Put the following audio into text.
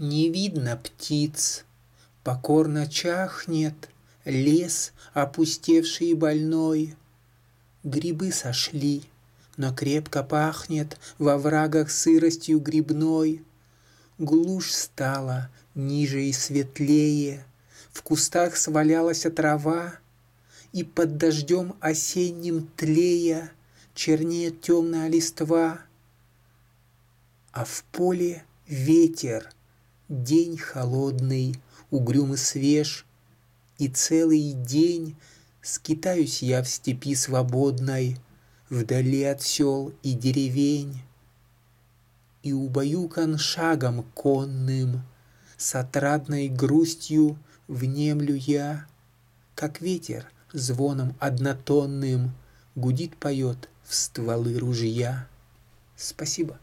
не видно птиц. Покорно чахнет лес, опустевший и больной. Грибы сошли, но крепко пахнет во врагах сыростью грибной. Глушь стала ниже и светлее, в кустах свалялась трава, и под дождем осенним тлея чернеет темная листва. А в поле ветер — День холодный, угрюм и свеж, И целый день скитаюсь я в степи свободной, Вдали от сел и деревень. И убаюкан шагом конным, С отрадной грустью внемлю я, Как ветер звоном однотонным Гудит-поет в стволы ружья. Спасибо.